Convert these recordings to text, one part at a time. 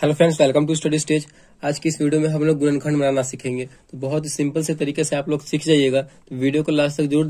hello friends welcome to study stage आज की इस वीडियो में हम लोग गुणनखंड बनाना सीखेंगे तो बहुत ही सिंपल से तरीके से आप लोग सीख जाइएगा तो वीडियो को लास्ट तक जरूर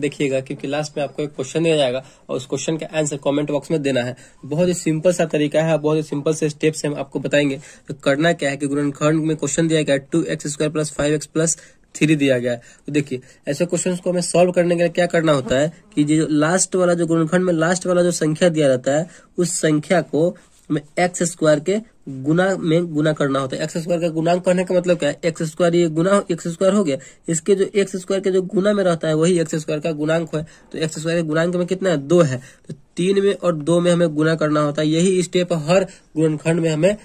देखिएगा क्योंकि लास्ट में आपको एक क्वेश्चन दिया जाएगा और उस क्वेश्चन का आंसर कमेंट बॉक्स में देना है बहुत ही सिंपल सा तरीका है बहुत ही सिंपल से स्टेप से हम आपको बताएंगे तो करना क्या है कि गुणनखंड में क्वेश्चन दिया गया two x square plus five x plus three दिया गया है तो देखिए ऐसे क्वेश्चन को हमें सॉल्व करने के लिए क्या करना होता है कि जो लास्ट वाला जो गुणखंड में लास्ट वाला जो संख्या दिया रहता है उस संख्या को हमें एक्स स्क्वायर के गुना में गुना करना होता है एक्स स्क्वायर का गुणांक करने का मतलब क्या है एक्स स्क्वायर ये गुना एक्स स्क्वायर हो गया इसके जो एक्स स्क्वायर के जो गुना में रहता है वही एक्स स्क्वायर का गुणांक है तो एक्स स्क्वायर के गुणांक में कितना है दो है तो तीन में और दो में हमें गुना करना होता है यही स्टेप हर गुणनखंड में हमें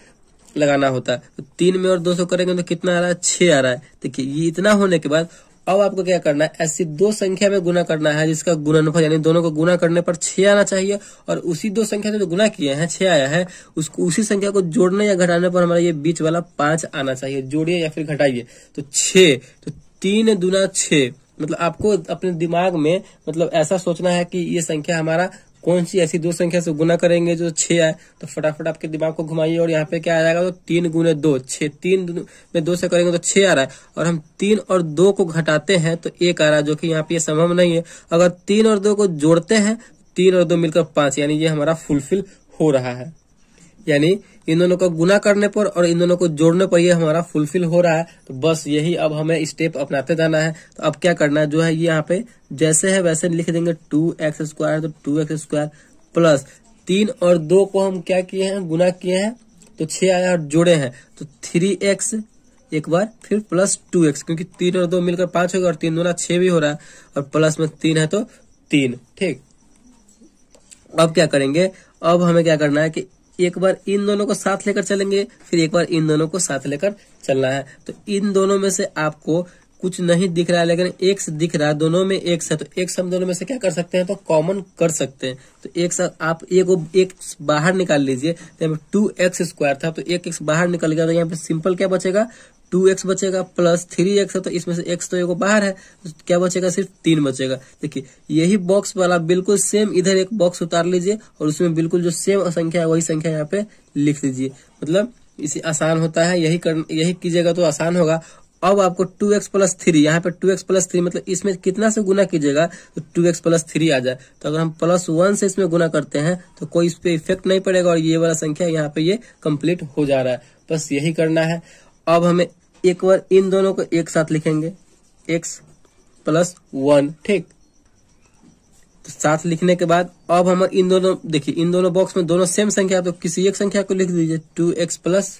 लगाना होता है तो तीन में और दो सौ करेंगे तो कितना आ रहा है छह आ रहा है देखिए ये इतना होने के बाद अब आपको क्या करना है ऐसी दो संख्या में गुना करना है जिसका गुणनफल यानी दोनों को गुना करने पर छह आना चाहिए और उसी दो संख्या से जो गुना किए हैं छह आया है उसको उसी संख्या को जोड़ने या घटाने पर हमारा ये बीच वाला पांच आना चाहिए जोड़िए या फिर घटाइए तो छे तो तीन दुना छे मतलब आपको अपने दिमाग में मतलब ऐसा सोचना है कि ये संख्या हमारा कौन सी ऐसी दो संख्या से गुना करेंगे जो छे आए तो फटाफट आपके दिमाग को घुमाइए और यहाँ पे क्या आ जाएगा तो तीन गुने दो छह तीन में दो से करेंगे तो छह आ रहा है और हम तीन और दो को घटाते हैं तो एक आ रहा है जो कि यहाँ पे संभव नहीं है अगर तीन और दो को जोड़ते हैं तीन और दो मिलकर पांच यानी ये हमारा फुलफिल हो रहा है यानी इन दोनों को गुना करने पर और इन दोनों को जोड़ने पर ये हमारा फुलफिल हो रहा है तो बस यही अब हमें स्टेप अपनाते जाना है तो अब क्या करना है जो है ये यहाँ पे जैसे है वैसे लिख देंगे टू एक्स स्क्वायर तो टू एक्स स्क्वायर प्लस तीन और दो को हम क्या किए हैं गुना किए हैं तो छह आया और जोड़े हैं तो थ्री एक्स एक बार फिर प्लस टू एक्स क्योंकि तीन और दो मिलकर पांच हो और तीन दोनों छह भी हो रहा है और प्लस में तीन है तो तीन ठीक अब क्या करेंगे अब हमें क्या करना है कि एक बार इन दोनों को साथ लेकर चलेंगे फिर एक बार इन दोनों को साथ लेकर चलना है तो इन दोनों में से आपको कुछ नहीं दिख रहा है लेकिन एक दिख रहा है दोनों में एक है तो एक हम दोनों में से क्या कर सकते हैं तो कॉमन कर सकते हैं तो एक्स आप एक एक बाहर निकाल लीजिए तो यहाँ पे टू एक्स स्क्वायर था तो एक एक्स बाहर निकल गया तो यहाँ पे सिंपल क्या बचेगा टू एक्स बचेगा प्लस थ्री एक्स है तो इसमें से एक्स तो एक बाहर है तो क्या बचेगा सिर्फ तीन बचेगा देखिए यही बॉक्स वाला बिल्कुल सेम इधर एक बॉक्स उतार लीजिए और उसमें बिल्कुल जो सेम संख्या है वही संख्या यहाँ पे लिख दीजिए मतलब इसे आसान होता है यही कर यही कीजिएगा तो आसान होगा अब आपको टू एक्स प्लस थ्री यहाँ पे टू एक्स प्लस थ्री मतलब इसमें कितना से गुना कीजिएगा तो टू एक्स प्लस थ्री आ जाए तो अगर हम प्लस वन से इसमें गुना करते हैं तो कोई इस पर इफेक्ट नहीं पड़ेगा और ये वाला संख्या यहाँ पे ये कंप्लीट हो जा रहा है बस यही करना है अब हमें एक बार इन दोनों को एक साथ लिखेंगे एक्स प्लस वन ठीक तो साथ लिखने के बाद अब हम इन दोनों देखिए इन दोनों बॉक्स में दोनों सेम संख्या तो किसी एक संख्या को लिख दीजिए टू एक्स प्लस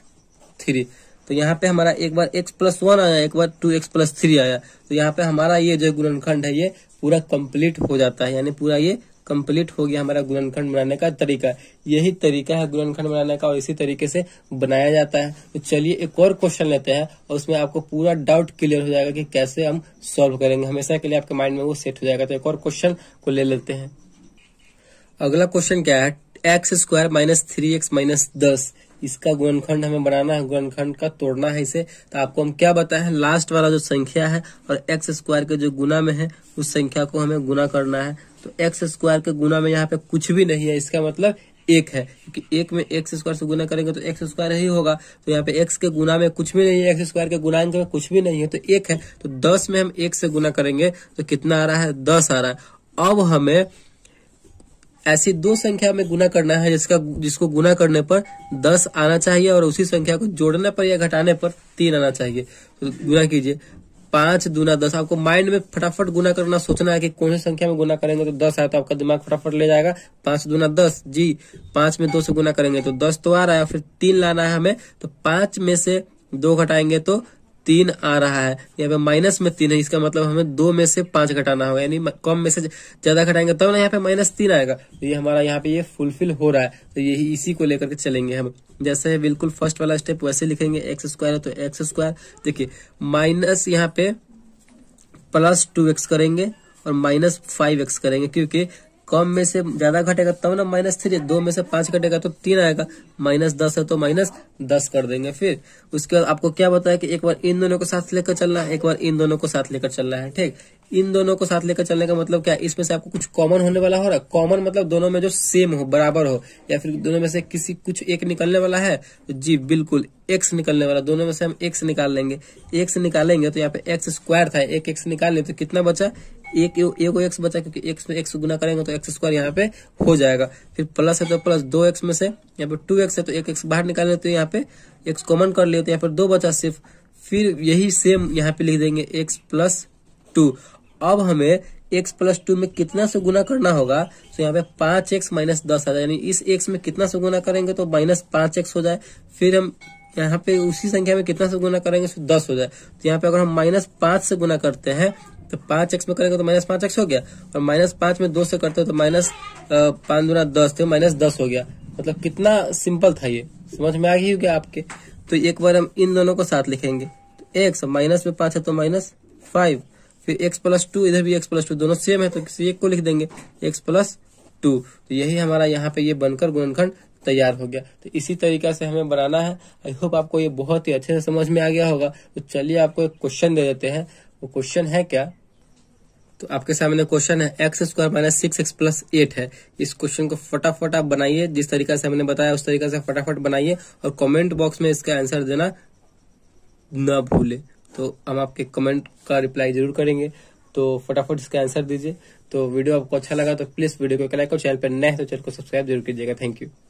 थ्री तो यहाँ पे हमारा एक बार एक्स प्लस वन आया एक बार टू एक्स प्लस थ्री आया तो यहाँ पे हमारा ये जो गुणनखंड है ये पूरा कंप्लीट हो जाता है यानी पूरा ये कंप्लीट हो गया हमारा गुणनखंड बनाने का तरीका यही तरीका है गुणनखंड बनाने का और इसी तरीके से बनाया जाता है तो चलिए एक और क्वेश्चन लेते हैं और उसमें आपको पूरा डाउट क्लियर हो जाएगा कि कैसे हम सॉल्व करेंगे हमेशा के लिए आपके माइंड में वो सेट हो जाएगा तो एक और क्वेश्चन को ले लेते हैं अगला क्वेश्चन क्या है x square minus three x minus दस इसका गुणनखंड हमें बनाना है गुणनखंड का तोड़ना है इसे तो आपको हम क्या बताए लास्ट वाला जो संख्या है और एक्स स्क्वायर के जो गुना में है उस संख्या को हमें गुना करना है तो एक्स स्क्वायर के गुना में यहाँ पे कुछ भी नहीं है इसका मतलब एक है क्योंकि एक में एक्स स्क्वायर से गुना करेंगे तो एक्स स्क्वायर ही होगा तो यहाँ पे एक्स के गुना में कुछ भी नहीं है एक्स स्क्वायर के गुणांक में कुछ भी नहीं है तो एक है तो दस में हम एक से गुना करेंगे तो कितना आ रहा है दस आ रहा है अब हमें ऐसी दो संख्या में गुना करना है जिसका जिसको गुना करने पर दस आना चाहिए और उसी संख्या को जोड़ने पर या घटाने पर तीन आना चाहिए तो गुना कीजिए पांच दुना दस आपको माइंड में फटाफट गुना करना सोचना है कि कौन सी संख्या में गुना करेंगे तो दस आया तो आपका दिमाग फटाफट ले जाएगा पांच दुना दस जी पांच में दो से गुना करेंगे तो दस तो आ रहा है फिर तीन लाना है हमें तो पांच में से दो घटाएंगे तो तीन आ रहा है यहाँ पे माइनस में तीन है इसका मतलब हमें दो में से पांच घटाना होगा यानी कम में से ज्यादा घटाएंगे तब तो ना यहाँ पे माइनस तीन आएगा तो ये हमारा यहाँ पे ये फुलफिल हो रहा है तो यही इसी को लेकर के चलेंगे हम जैसे बिल्कुल फर्स्ट वाला स्टेप वैसे लिखेंगे एक्स स्क्वायर है तो एक्स स्क्वायर देखिए माइनस यहाँ पे प्लस टू एक्स करेंगे और माइनस फाइव एक्स करेंगे क्योंकि कम में से ज्यादा घटेगा तब ना माइनस थ्री दो में से पांच घटेगा तो तीन आएगा माइनस दस है तो माइनस दस कर देंगे फिर उसके बाद आपको क्या बताया कि एक बार इन दोनों को साथ लेकर चलना है एक बार इन दोनों को साथ लेकर चलना है ठीक इन दोनों को साथ लेकर चलने का मतलब क्या इसमें से आपको कुछ कॉमन होने वाला हो रहा है कॉमन मतलब दोनों में जो सेम हो बराबर हो या फिर दोनों में से किसी कुछ एक निकलने वाला है तो जी बिल्कुल एक्स निकलने वाला दोनों में से हम एक्स निकाल लेंगे एक्स निकालेंगे तो यहाँ पे एक्स स्क्वायर था एक एक्स निकाल ले तो कितना बचा एक ए को एक्स बचा क्योंकि एक्स में एक्स गुना करेंगे तो एक्स स्क्वायर यहाँ पे हो जाएगा फिर प्लस है तो प्लस दो एक्स में से यहाँ पे टू एक्स है तो एक एक्स बाहर निकाल लेते हैं यहाँ पे एक्स कॉमन कर लेते तो यहाँ पर दो बचा सिर्फ फिर यही सेम यहाँ पे लिख देंगे एक्स प्लस टू अब हमें एक्स प्लस टू में कितना से गुना करना होगा तो यहाँ पे पांच एक्स माइनस दस आ जाए इस एक्स में कितना से गुना करेंगे तो माइनस पांच एक्स हो जाए फिर हम यहाँ पे उसी संख्या में कितना से गुना करेंगे तो दस हो जाए तो यहाँ पे अगर हम माइनस पांच से गुना करते हैं तो पांच एक्स में करेंगे तो माइनस पांच एक्स हो गया और माइनस पांच में दो से करते हो तो माइनस पांच दुना दस तो माइनस दस हो गया मतलब कितना सिंपल था ये समझ में आ गई होगी आपके तो एक बार हम इन दोनों को साथ लिखेंगे तो एक्स माइनस में पांच है तो माइनस फाइव फिर एक्स प्लस टू इधर भी एक्स प्लस टू दोनों सेम है तो किसी एक को लिख देंगे एक्स प्लस टू तो यही हमारा यहाँ पे ये बनकर गुणनखंड तैयार हो गया तो इसी तरीका से हमें बनाना है आई होप आपको ये बहुत ही अच्छे से समझ में आ गया होगा तो चलिए आपको एक क्वेश्चन दे देते हैं वो क्वेश्चन है क्या तो आपके सामने क्वेश्चन है x square minus six x plus eight है इस क्वेश्चन को फटाफट आप बनाइए जिस तरीका से हमने बताया उस तरीका से फटाफट बनाइए और कमेंट बॉक्स में इसका आंसर देना ना भूले तो हम आपके कमेंट का रिप्लाई जरूर करेंगे तो फटाफट इसका आंसर दीजिए तो वीडियो आपको अच्छा लगा तो प्लीज वीडियो को लाइक और चैनल पर नए तो चैनल को सब्सक्राइब जरूर कीजिएगा थैंक यू